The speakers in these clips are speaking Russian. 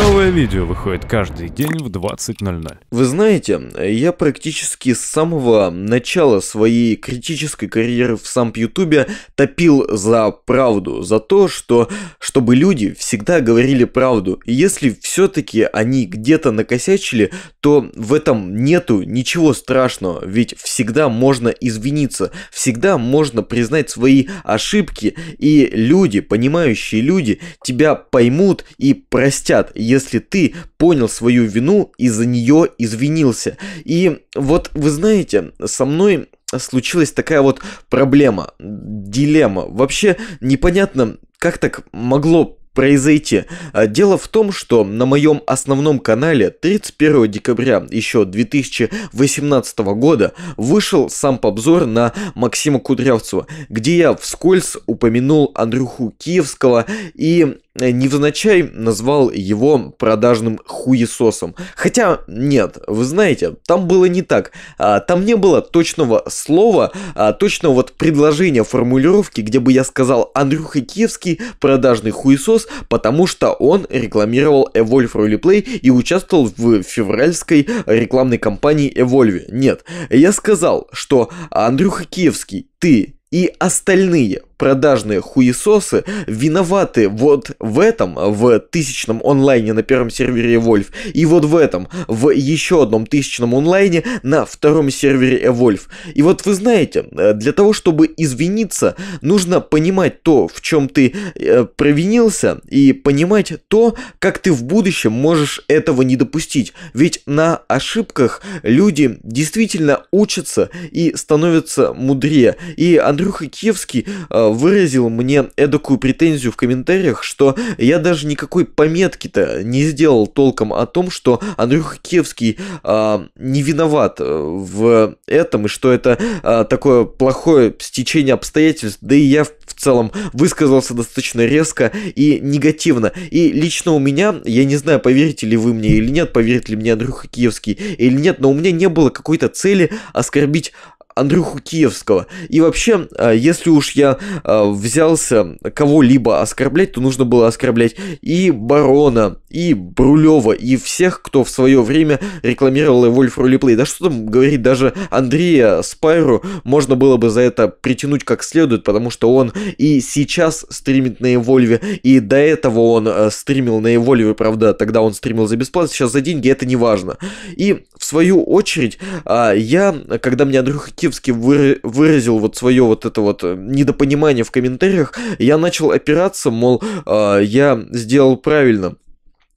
no Новое видео выходит каждый день в 20.00. Вы знаете, я практически с самого начала своей критической карьеры в самп Ютубе топил за правду, за то, что чтобы люди всегда говорили правду. И если все-таки они где-то накосячили, то в этом нету ничего страшного, ведь всегда можно извиниться, всегда можно признать свои ошибки, и люди, понимающие люди, тебя поймут и простят, если если ты понял свою вину и за нее извинился. И вот вы знаете, со мной случилась такая вот проблема, дилемма. Вообще непонятно, как так могло произойти. А, дело в том, что на моем основном канале 31 декабря еще 2018 года вышел сам обзор на Максима Кудрявцева, где я вскользь упомянул Андрюху Киевского и Э, невзначай назвал его продажным хуесосом. Хотя, нет, вы знаете, там было не так. А, там не было точного слова, а, точного вот предложения формулировки, где бы я сказал Андрюха Киевский продажный хуесос, потому что он рекламировал Evolve Roleplay и участвовал в февральской рекламной кампании Evolve. Нет, я сказал, что Андрюха Киевский, ты и остальные продажные хуесосы виноваты вот в этом, в тысячном онлайне на первом сервере Evolve, и вот в этом, в еще одном тысячном онлайне на втором сервере Evolve. И вот вы знаете, э, для того, чтобы извиниться, нужно понимать то, в чем ты э, провинился, и понимать то, как ты в будущем можешь этого не допустить. Ведь на ошибках люди действительно учатся и становятся мудрее. И Андрюха Киевский э, выразил мне эдакую претензию в комментариях, что я даже никакой пометки-то не сделал толком о том, что Андрюха Киевский э, не виноват э, в этом, и что это э, такое плохое стечение обстоятельств, да и я в целом высказался достаточно резко и негативно. И лично у меня, я не знаю, поверите ли вы мне или нет, поверит ли мне Андрюха Киевский или нет, но у меня не было какой-то цели оскорбить Андрюху Киевского. И вообще, а, если уж я а, взялся кого-либо оскорблять, то нужно было оскорблять и Барона, и Брулева, и всех, кто в свое время рекламировал Evolve Roleplay. Да что там говорить, даже Андрея Спайру можно было бы за это притянуть как следует, потому что он и сейчас стримит на Evolve, и до этого он э, стримил на Evolve, правда, тогда он стримил за бесплатно, сейчас за деньги, это не важно. И свою очередь, а, я, когда мне Андрюха Киевский выразил вот свое вот это вот э, недопонимание в комментариях, я начал опираться, мол, а, я сделал правильно.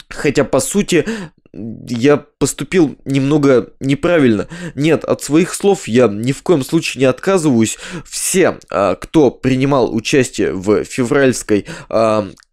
Хотя, по сути, я поступил немного неправильно. Нет, от своих слов я ни в коем случае не отказываюсь. Все, а, кто принимал участие в февральской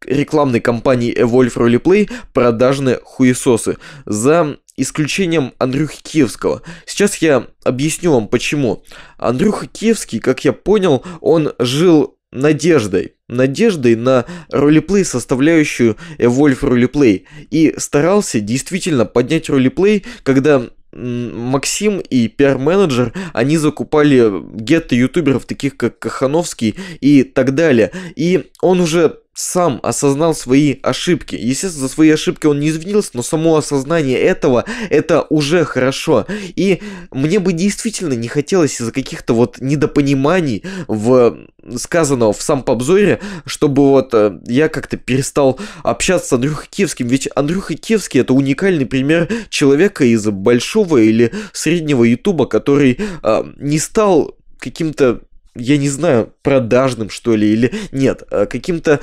рекламной кампании Evolve Roleplay продажные хуесосы. За исключением Андрюха Киевского. Сейчас я объясню вам почему. Андрюха Киевский, как я понял, он жил надеждой. Надеждой на ролеплей, составляющую Evolve Roleplay. И старался действительно поднять ролеплей, когда Максим и пиар-менеджер, они закупали гетто ютуберов, таких как Кахановский и так далее. И он уже сам осознал свои ошибки. Естественно, за свои ошибки он не извинился, но само осознание этого, это уже хорошо. И мне бы действительно не хотелось из-за каких-то вот недопониманий в сказанного в сам обзоре, чтобы вот э, я как-то перестал общаться с Андрюхой Киевским. Ведь Андрюха Киевский это уникальный пример человека из большого или среднего Ютуба, который э, не стал каким-то я не знаю, продажным, что ли, или нет, а каким-то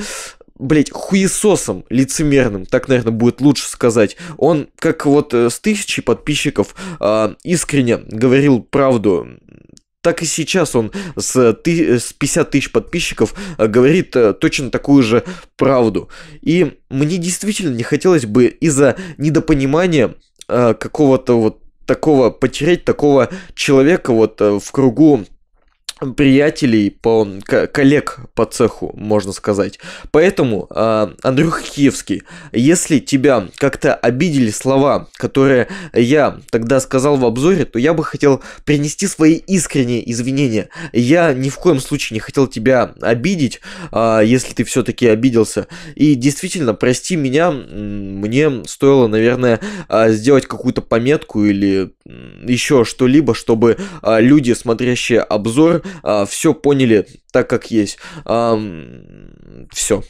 блять, хуесосом лицемерным, так, наверное, будет лучше сказать. Он, как вот э, с тысячи подписчиков, а, искренне говорил правду. Так и сейчас он с, 50 тысяч подписчиков э, говорит э, точно такую же правду. И мне действительно не хотелось бы из-за недопонимания какого-то вот такого потерять такого человека вот в кругу приятелей, по, коллег по цеху, можно сказать. Поэтому, э, Киевский, если тебя как-то обидели слова, которые я тогда сказал в обзоре, то я бы хотел принести свои искренние извинения. Я ни в коем случае не хотел тебя обидеть, а, если ты все-таки обиделся. И действительно, прости меня, мне стоило, наверное, а, сделать какую-то пометку или еще что-либо, чтобы люди, смотрящие обзор, а, все поняли так, как есть. все.